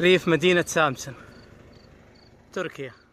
ريف مدينة سامسون تركيا